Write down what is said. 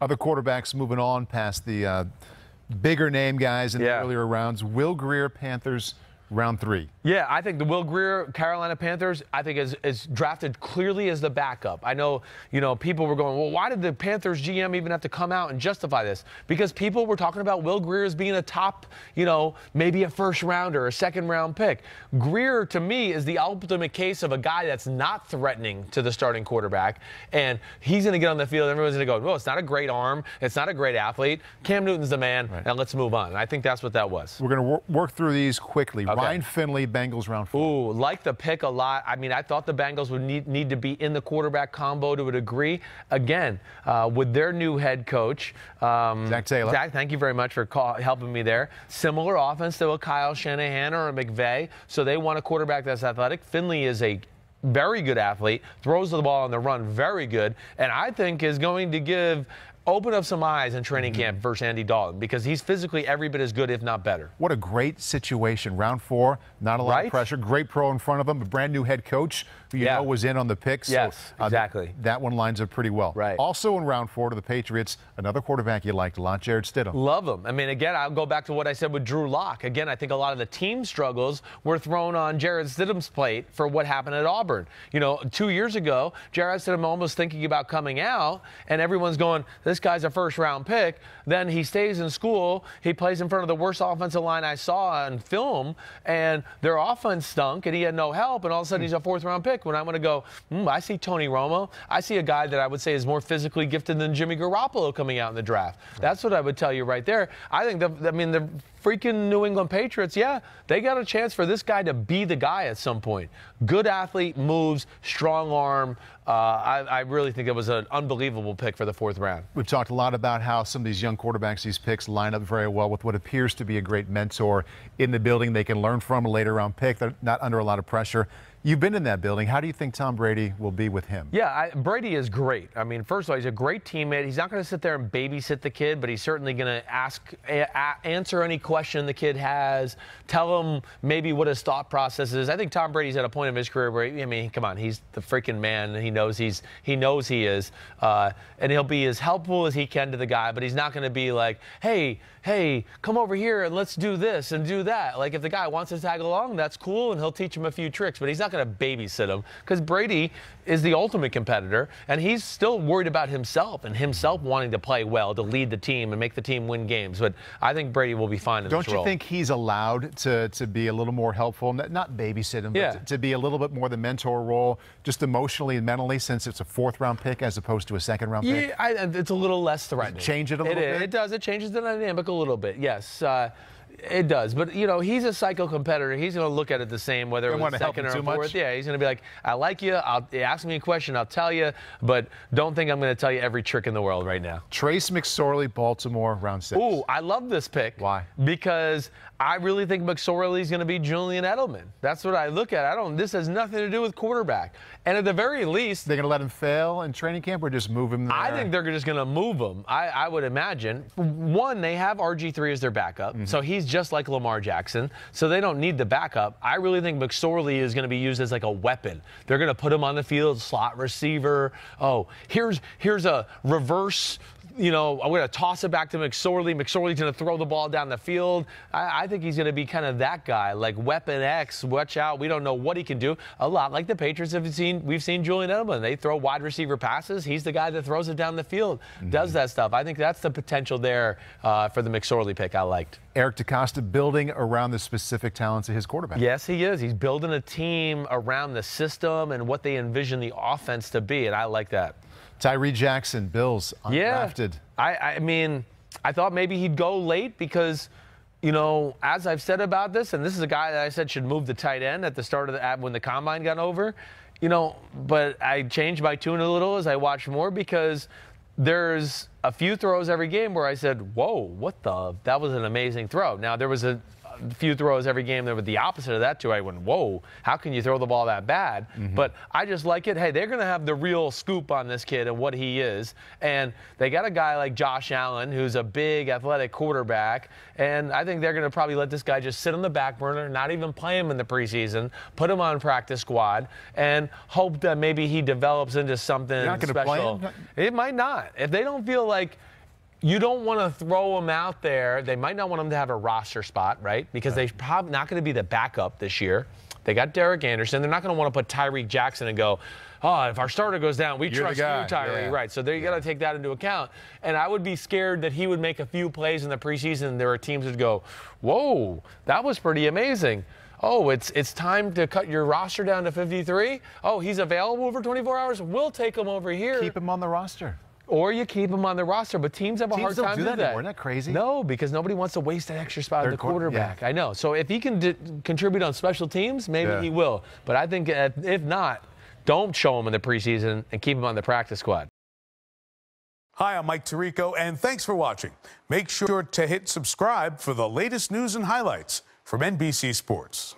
Other quarterbacks moving on past the uh, bigger name guys in yeah. the earlier rounds. Will Greer, Panthers round three. Yeah, I think the Will Greer Carolina Panthers, I think is is drafted clearly as the backup. I know, you know, people were going, well, why did the Panthers GM even have to come out and justify this? Because people were talking about Will Greer as being a top, you know, maybe a first rounder, a second round pick. Greer to me is the ultimate case of a guy that's not threatening to the starting quarterback, and he's going to get on the field. Everyone's going to go, well, it's not a great arm, it's not a great athlete. Cam Newton's the man, right. and let's move on. And I think that's what that was. We're going to wor work through these quickly. Okay. Okay. Ryan Finley, Bengals round four. Ooh, like the pick a lot. I mean, I thought the Bengals would need, need to be in the quarterback combo to a degree. Again, uh, with their new head coach, um, Zach Taylor. Zach, thank you very much for call, helping me there. Similar offense to a Kyle Shanahan or a McVay, so they want a quarterback that's athletic. Finley is a very good athlete, throws the ball on the run very good, and I think is going to give open up some eyes in training mm -hmm. camp versus Andy Dalton because he's physically every bit as good, if not better. What a great situation. Round four, not a lot right? of pressure. Great pro in front of him, a brand new head coach you yeah. know was in on the picks. Yes, so, uh, exactly. that one lines up pretty well. Right. Also in round four to the Patriots, another quarterback you liked a lot, Jared Stidham. Love him. I mean, again, I'll go back to what I said with Drew Lock. Again, I think a lot of the team struggles were thrown on Jared Stidham's plate for what happened at Auburn. You know, two years ago, Jared Stidham almost thinking about coming out, and everyone's going, this guy's a first round pick. Then he stays in school. He plays in front of the worst offensive line I saw on film, and their offense stunk, and he had no help, and all of a sudden he's a fourth round pick when I'm going to go, mm, I see Tony Romo. I see a guy that I would say is more physically gifted than Jimmy Garoppolo coming out in the draft. Right. That's what I would tell you right there. I think, the, I mean, the freaking New England Patriots, yeah, they got a chance for this guy to be the guy at some point. Good athlete, moves, strong arm. Uh, I, I, really think it was an unbelievable pick for the fourth round. We've talked a lot about how some of these young quarterbacks, these picks line up very well with what appears to be a great mentor in the building they can learn from a later round pick. They're not under a lot of pressure. You've been in that building. How do you think Tom Brady will be with him? Yeah, I, Brady is great. I mean, first of all, he's a great teammate. He's not going to sit there and babysit the kid, but he's certainly going to ask, answer any question the kid has, tell him maybe what his thought process is. I think Tom Brady's at a point in his career where, he, I mean, come on, he's the freaking man. He knows he's he knows he is, uh, and he'll be as helpful as he can to the guy. But he's not going to be like, hey, hey, come over here and let's do this and do that. Like if the guy wants to tag along, that's cool, and he'll teach him a few tricks. But he's not going to babysit him because Brady is the ultimate competitor, and he's still worried about himself and himself wanting to play well to lead the team and make the team win games. But I think Brady will be fine in Don't this role. you think he's allowed to, to be a little more helpful, not babysit him, yeah. but to, to be a little bit more the mentor role, just emotionally and mentally, since it's a fourth round pick as opposed to a second round pick? Yeah, it's a little less threatening. Change it a little it, bit? It does. It changes the dynamic a little bit, yes. Uh, it does, but you know he's a psycho competitor. He's going to look at it the same whether it's was second or fourth. Much. Yeah, he's going to be like, "I like you. I'll ask me a question. I'll tell you, but don't think I'm going to tell you every trick in the world right now." Trace McSorley, Baltimore, round six. Ooh, I love this pick. Why? Because I really think McSorley is going to be Julian Edelman. That's what I look at. I don't. This has nothing to do with quarterback. And at the very least, they're going to let him fail in training camp or just move him. There? I think they're just going to move him. I, I, would imagine. One, they have RG three as their backup, mm -hmm. so he's just like Lamar Jackson, so they don't need the backup. I really think McSorley is going to be used as like a weapon. They're going to put him on the field, slot receiver. Oh, here's here's a reverse. You know, I'm going to toss it back to McSorley. McSorley's going to throw the ball down the field. I, I think he's going to be kind of that guy, like Weapon X. Watch out. We don't know what he can do. A lot like the Patriots have seen. We've seen Julian Edelman. They throw wide receiver passes. He's the guy that throws it down the field, mm -hmm. does mm-hmm. that stuff. I think that's the potential there uh, for the McSorley pick. I liked. Eric DaCosta building around the specific talents of his quarterback. Yes, he is. He's building a team around the system and what they envision the offense to be, and I like that. Tyree Jackson, Bills, undrafted. Yeah, I, I mean, I thought maybe he'd go late because – you know, as I've said about this, and this is a guy that I said should move the tight end at the start of the app when the combine got over, you know, but I changed my tune a little as I watched more because there's a few throws every game where I said, whoa, what the? That was an amazing throw. Now, there was a few throws every game that were the opposite of that too. I went, whoa, how can you throw the ball that bad? Mm-hmm. But I just like it. Hey, they're going to have the real scoop on this kid and what he is. And they got a guy like Josh Allen, who's a big athletic quarterback. And I think they're going to probably let this guy just sit on the back burner, not even play him in the preseason, put him on practice squad, and hope that maybe he develops into something special. It might not. If they don't feel like you don't want to throw them out there. They might not want them to have a roster spot, right? Because right. they're probably not going to be the backup this year. They got Derek Anderson. They're not going to want to put Tyreek Jackson and go, oh, if our starter goes down, we You're trust you, Tyreek. Yeah. Right. So they you yeah. got to take that into account. And I would be scared that he would make a few plays in the preseason. There are teams that go, whoa, that was pretty amazing. Oh, it's it's time to cut your roster down to 53. Oh, he's available for 24 hours. We'll take him over here. Keep him on the roster. Or you keep him on the roster, but teams have a teams hard time do doing that. that. Anymore. not that crazy? No, because nobody wants to waste that extra spot Third at the quarterback. Yeah. I know. So if he can d- contribute on special teams, maybe yeah. he will. But I think uh, if not, don't show him in the preseason and keep him on the practice squad. Hi, I'm Mike Tirico, and thanks for watching. Make sure to hit subscribe for the latest news and highlights from NBC Sports.